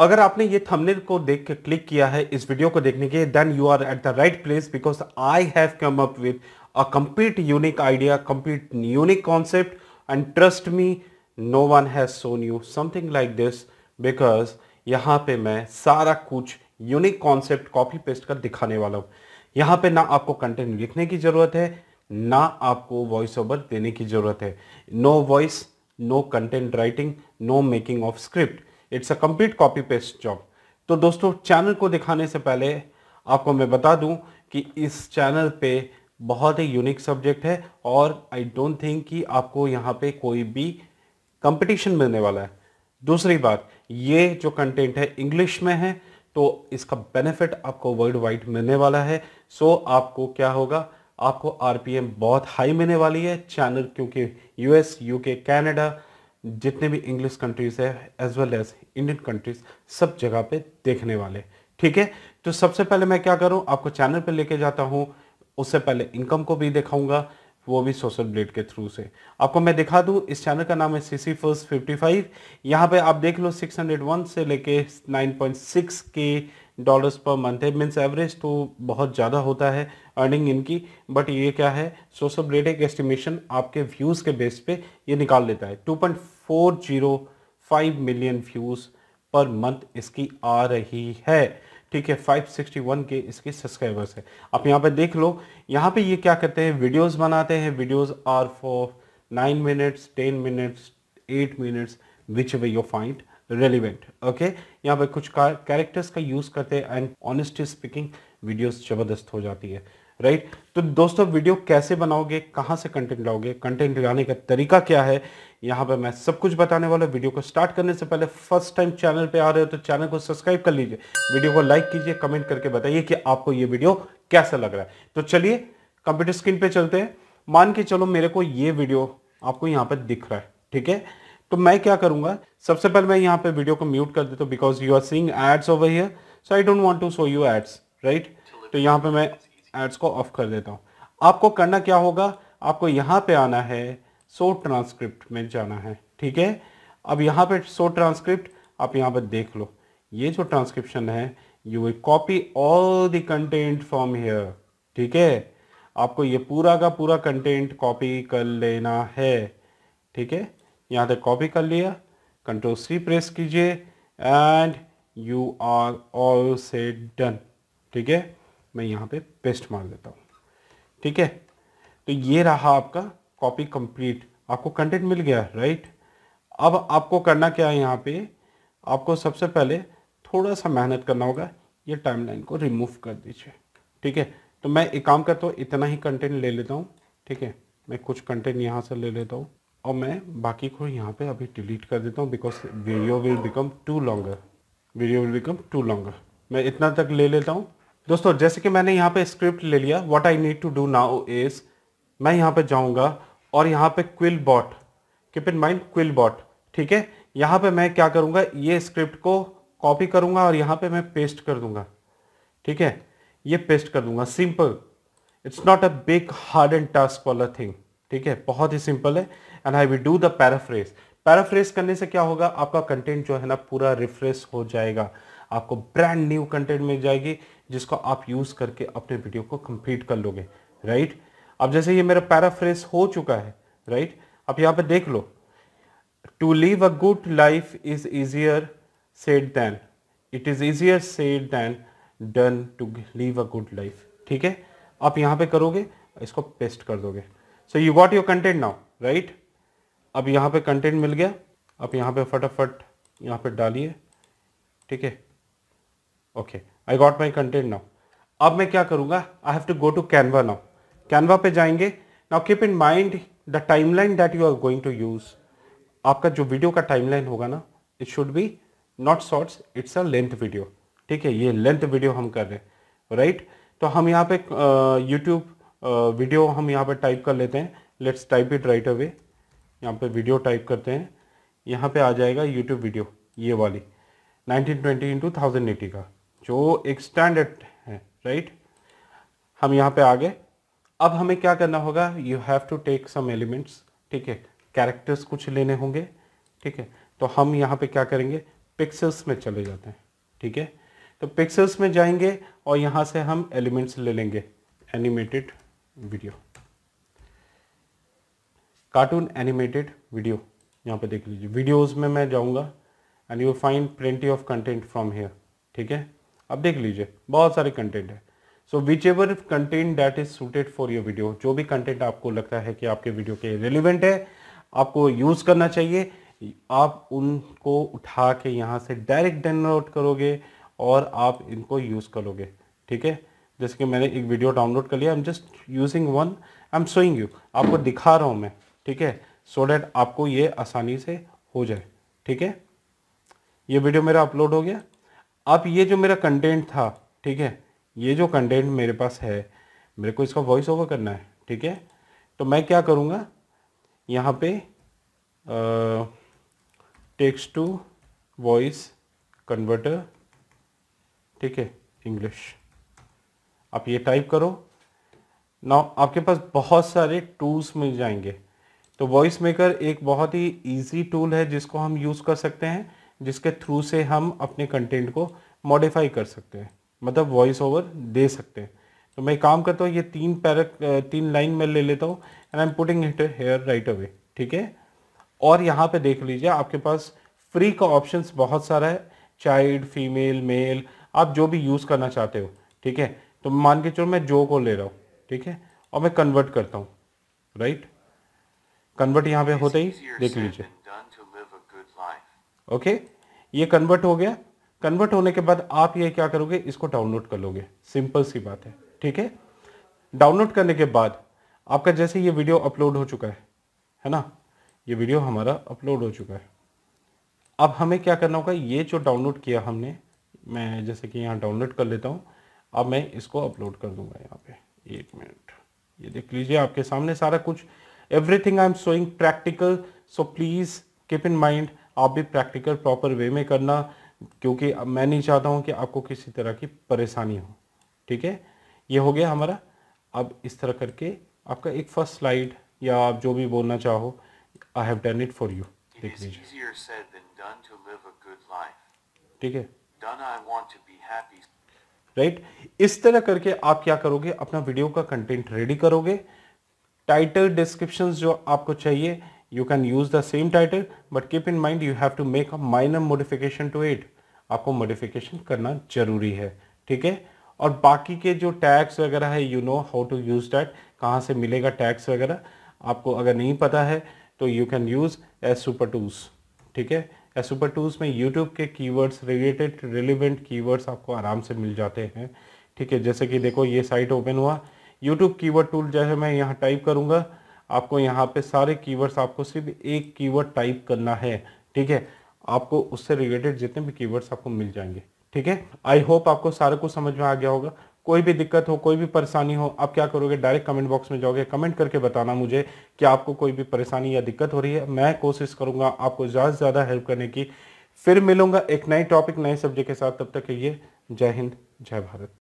अगर आपने ये थंबनेल को देख के क्लिक किया है इस वीडियो को देखने के then you are at the right place because I have come up with a complete unique idea complete unique concept and trust me no one has shown you something like this because यहाँ पे मैं सारा कुछ unique concept copy paste कर दिखाने वाला हूँ यहाँ पे ना आपको कंटेंट लिखने की ज़रूरत है ना आपको वॉइस ओवर देने की ज़रूरत है no voice no content writing no making of script it's a complete copy paste job तो दोस्तों चैनल को दिखाने से पहले आपको मैं बता दूं कि इस चैनल पे बहुत ही यूनिक सब्जेक्ट है और आई डोंट थिंक कि आपको यहाँ पे कोई भी कंपटीशन मिलने वाला है दूसरी बात ये जो कंटेंट है इंग्लिश में है तो इसका बेनिफिट आपको वर्ल्ड वाइड मिलने वाला है सो आपको क्या होगा आपको आरपीएम बहुत हाई मिलने वाली है चैनल क्योंकि यूएस यूके कनाडा जितने भी इंग्लिश कंट्रीज़ है as well as Indian countries सब जगह पे देखने वाले ठीक है तो सबसे पहले मैं क्या करूँ आपको चैनल पे लेके जाता हूं उससे पहले इनकम को भी दिखाऊंगा वो भी सोशल ब्लेड के थ्रू से आपको मैं दिखा दूं इस चैनल का नाम है C C first fifty five यहाँ पर आप देख लो सिक्स हंड्रेड वन से लेके nine point six K dollars per month है मीन्स एवरेज तो बहुत ज़्यादा होता है अर्निंग इनकी बट ये क्या है सोशल ऑफ डेटा एक एस्टिमेशन आपके व्यूज़ के बेस पे ये निकाल लेता है 2.405 मिलियन व्यूज़ पर मंथ इसकी आ रही है ठीक है 561 के इसके सब्सक्राइबर्स है आप यहाँ पे देख लो यहाँ पे ये क्या करते हैं वीडियोस बनाते हैं videos are for nine minutes ten minutes eight minutes which way your find relevant okay यहाँ पर कुछ कैरेक्टर्स का यूज़ करते हैं एंड ऑनेस्टली स्पीकिंग वीडियोस ज़बरदस्त हो जाती है राइट right? तो दोस्तों वीडियो कैसे बनाओगे कहाँ से कंटेंट लाओगे कंटेंट लाने का तरीका क्या है यहाँ पर मैं सब कुछ बताने वाला वीडियो को स्टार्ट करने से पहले फर्स्ट टाइम चैनल पे आ रहे हो तो चैनल को सब्सक्राइब कर लीजिए वीडियो को लाइक कीजिए कमेंट करके बताइए कि आपको ये वीडियो कैसा लग रहा है तो चलिए कंप्यूटर स्क्रीन पर चलते हैं मान के चलो मेरे को ये वीडियो आपको यहाँ पर दिख रहा है ठीक है तो मैं क्या करूंगा सबसे पहले मैं यहाँ पे वीडियो को म्यूट कर देता हूँ because you are seeing ads over here so I don't want to show you ads right तो यहाँ पे मैं एड्स को ऑफ कर देता हूँ आपको करना क्या होगा आपको यहाँ पे आना है सो ट्रांसक्रिप्ट में जाना है ठीक है अब यहाँ पे सो ट्रांसक्रिप्ट आप यहाँ पर देख लो ये जो ट्रांसक्रिप्शन है you will copy all the content from here ठीक है आपको ये पूरा का पूरा कंटेंट कॉपी कर लेना है ठीक है यहाँ तक कॉपी कर लिया कंट्रोल सी प्रेस कीजिए and you are all set done ठीक है मैं यहाँ पे पेस्ट मार देता हूँ ठीक है तो ये रहा आपका कॉपी कंप्लीट आपको कंटेंट मिल गया राइट अब आपको करना क्या है यहाँ पे आपको सबसे पहले थोड़ा सा मेहनत करना होगा ये टाइमलाइन को रिमूव कर दीजिए ठीक है तो मैं एक काम करता हूँ इतना ही कंटेंट ले लेता हूँ ठीक है मैं कुछ कंटेंट यहाँ से ले लेता हूँ और मैं बाकी को यहाँ पे अभी डिलीट कर देता हूँ because video will become too longer video will become too longer मैं इतना तक ले लेता हूँ दोस्तों जैसे कि मैंने यहाँ पे स्क्रिप्ट ले लिया what I need to do now is मैं यहाँ पे जाऊँगा और यहाँ पे QuillBot keep in mind QuillBot ठीक है यहाँ पे मैं क्या करूँगा ये स्क्रिप्ट को कॉपी करूँगा और यहाँ पे मैं पेस्ट कर दूँगा ठीक है ये पेस्ट कर दूँगा simple it's not a big hard and task वाला थिंग ठीक है बहुत ही सिंपल है and I will do the paraphrase paraphrase करने से क्या होगा आपका कंटेंट जो है ना पूरा रिफ्रेश हो जाएगा आपको ब्रांड न्यू कंटेंट मिल जाएगी जिसको आप यूज़ करके अपने वीडियो को कंप्लीट कर लोगे राइट अब जैसे ये मेरा पैराफ्रेस हो चुका है राइट अब यहाँ पे देख लो to live a good life is easier said than it is easier said than done to live a good life ठीक है आप यहाँ पे करोगे इसको पेस्ट कर दोगे so you got your content now right अब यहाँ पे कंटेंट मिल गया अब यहाँ पे फटाफट यहाँ पे डालिए ठीक है okay I got my content now अब मैं क्या करूँगा I have to go to Canva now Canva पे जाएंगे now keep in mind the timeline that you are going to use आपका जो वीडियो का टाइम लाइन होगा ना it should be not shorts it's a length video ठीक है ये लेंथ वीडियो हम कर रहे हैं राइट right? तो हम यहाँ पे यूट्यूब वीडियो हम यहाँ पर टाइप कर लेते हैं let's type it right away यहाँ पे वीडियो टाइप करते हैं यहाँ पे आ जाएगा यूट्यूब वीडियो ये वाली 1920 ट्वेंटी इंटू थाउजेंड का जो एक स्टैंडर्ड है राइट हम यहाँ पे आ गए अब हमें क्या करना होगा you have to take some elements ठीक है कैरेक्टर्स कुछ लेने होंगे ठीक है तो हम यहाँ पे क्या करेंगे पिक्सल्स में चले जाते हैं ठीक है तो पिक्सल्स में जाएंगे और यहाँ से हम एलिमेंट्स ले लेंगे animated video cartoon animated video यहाँ पे देख लीजिए वीडियोस में मैं जाऊँगा and you find plenty of content from here ठीक है अब देख लीजिए बहुत सारे कंटेंट है so whichever content that is suited for your video जो भी कंटेंट आपको लगता है कि आपके वीडियो के रेलिवेंट है आपको यूज़ करना चाहिए आप उनको उठा के यहाँ से डायरेक्ट डाउनलोड करोगे और आप इनको यूज़ करोगे ठीक है जैसे कि मैंने एक वीडियो डाउनलोड कर लिया I am just using one I am showing you आपको दिखा रहा हूँ मैं ठीक है सो डैट आपको ये आसानी से हो जाए ठीक है ये वीडियो मेरा अपलोड हो गया अब ये जो मेरा कंटेंट था ठीक है ये जो कंटेंट मेरे पास है मेरे को इसका वॉइस ओवर करना है ठीक है तो मैं क्या करूँगा यहाँ पे टेक्स्ट टू वॉइस कन्वर्टर ठीक है इंग्लिश आप ये टाइप करो ना आपके पास बहुत सारे टूल्स मिल जाएंगे तो वॉइस मेकर एक बहुत ही इजी टूल है जिसको हम यूज़ कर सकते हैं जिसके थ्रू से हम अपने कंटेंट को मॉडिफाई कर सकते हैं मतलब वॉइस ओवर दे सकते हैं तो मैं काम करता हूँ ये तीन पैर तीन लाइन में ले लेता हूँ and I am putting it here right away ठीक है और यहाँ पे देख लीजिए आपके पास फ्री का ऑप्शंस बहुत सारा है चाइल्ड फीमेल मेल आप जो भी यूज़ करना चाहते हो ठीक है तो मान के चलो मैं जो को ले रहा हूँ ठीक है और मैं कन्वर्ट करता हूँ राइट कन्वर्ट यहाँ पे होता ही देख लीजिए ओके ये कन्वर्ट हो गया कन्वर्ट होने के बाद आप ये क्या करोगे इसको डाउनलोड कर लोगे सिंपल सी बात है ठीक है डाउनलोड करने के बाद आपका जैसे ये वीडियो अपलोड हो चुका है है ना ये वीडियो हमारा अपलोड हो चुका है अब हमें क्या करना होगा ये जो डाउनलोड किया हमने मैं जैसे कि यहाँ डाउनलोड कर लेता हूँ अब मैं इसको अपलोड कर दूंगा यहाँ पे एक मिनट ये देख लीजिए आपके सामने सारा कुछ everything I am showing practical so please keep in mind आप भी प्रैक्टिकल प्रॉपर वे में करना क्योंकि मैं नहीं चाहता हूँ कि आपको किसी तरह की परेशानी हो ठीक है ये हो गया हमारा अब इस तरह करके आपका एक फर्स्ट स्लाइड या आप जो भी बोलना चाहो I have done it for you देख लीजिए ठीक है राइट इस तरह करके आप क्या करोगे अपना वीडियो का कंटेंट रेडी करोगे टाइटल डिस्क्रिप्शन जो आपको चाहिए you can use the same title but keep in mind you have to make a minor modification to it आपको मोडिफिकेशन करना जरूरी है ठीक है और बाकी के जो टैक्स वगैरह है you know how to use that कहाँ से मिलेगा टैक्स वगैरह आपको अगर नहीं पता है तो you can use as super tools ठीक है या सुपर टूल्स में यूट्यूब के कीवर्ड्स रिलेटेड रिलेवेंट कीवर्ड्स आपको आराम से मिल जाते हैं ठीक है जैसे कि देखो ये साइट ओपन हुआ यूट्यूब कीवर्ड टूल जैसे मैं यहाँ टाइप करूँगा आपको यहाँ पे सारे कीवर्ड्स आपको सिर्फ एक कीवर्ड टाइप करना है ठीक है आपको उससे रिलेटेड जितने भी कीवर्ड्स आपको मिल जाएंगे ठीक है आई होप आपको सारे कुछ समझ में आ गया होगा कोई भी दिक्कत हो कोई भी परेशानी हो आप क्या करोगे डायरेक्ट कमेंट बॉक्स में जाओगे कमेंट करके बताना मुझे कि आपको कोई भी परेशानी या दिक्कत हो रही है मैं कोशिश करूंगा आपको ज़्यादा से ज़्यादा हेल्प करने की फिर मिलूंगा एक नए टॉपिक नए सब्जेक्ट के साथ तब तक के लिए जय हिंद जय भारत